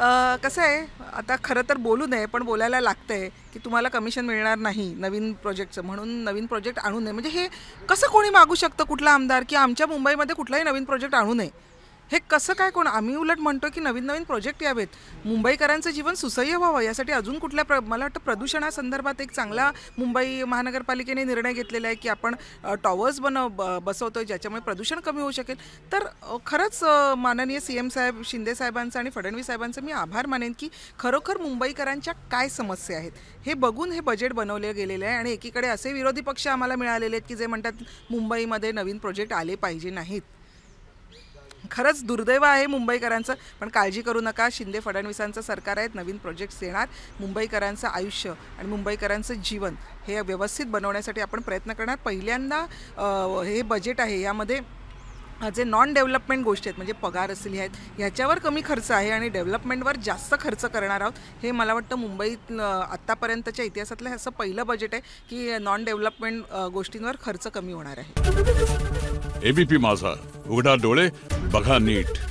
कसं आहे आता खरं तर बोलू नये पण बोलायला लागतं आहे की तुम्हाला कमिशन मिळणार नाही नवीन प्रोजेक्टचं म्हणून नवीन प्रोजेक्ट आणू नये म्हणजे हे कसं कोणी मागू शकतं कुठला आमदार की आमच्या मुंबईमध्ये कुठलाही नवीन प्रोजेक्ट आणू नये हे कसं काय कोण आम्ही उलट म्हणतो की नवीन नवीन प्रोजेक्ट यावेत मुंबईकरांचं जीवन सुसह्य व्हावं यासाठी अजून कुठल्या प्र मला वाटतं प्रदूषणासंदर्भात एक चांगला मुंबई महानगरपालिकेने निर्णय घेतलेला आहे की आपण टॉवर्स बनव ब बसवतो ज्याच्यामुळे प्रदूषण कमी होऊ शकेल तर खरंच माननीय सी एम साहेब शिंदे साहेबांचं आणि फडणवीस साहेबांचं मी आभार मानेन की खरोखर मुंबईकरांच्या काय समस्या आहेत हे बघून हे बजेट बनवले गेलेले आहे आणि एकीकडे असे विरोधी पक्ष आम्हाला मिळालेले आहेत की जे म्हणतात मुंबईमध्ये नवीन प्रोजेक्ट आले पाहिजे नाहीत खरंच दुर्दैव आहे मुंबईकरांचं पण काळजी करू नका शिंदे फडणवीसांचं सरकार आहेत नवीन प्रोजेक्ट्स येणार मुंबईकरांचं आयुष्य आणि मुंबईकरांचं जीवन हे व्यवस्थित बनवण्यासाठी आपण प्रयत्न करणार पहिल्यांदा हे बजेट आहे यामध्ये जे नॉन डेव्हलपमेंट गोष्टी आहेत म्हणजे पगार असलेली आहेत ह्याच्यावर कमी खर्च आहे आणि डेव्हलपमेंटवर जास्त खर्च करणार आहोत हे मला वाटतं मुंबईत आत्तापर्यंतच्या इतिहासातलं असं पहिलं बजेट आहे की नॉन डेव्हलपमेंट गोष्टींवर खर्च कमी होणार आहे एबीपी माझा उघडा डोळे बघा नीट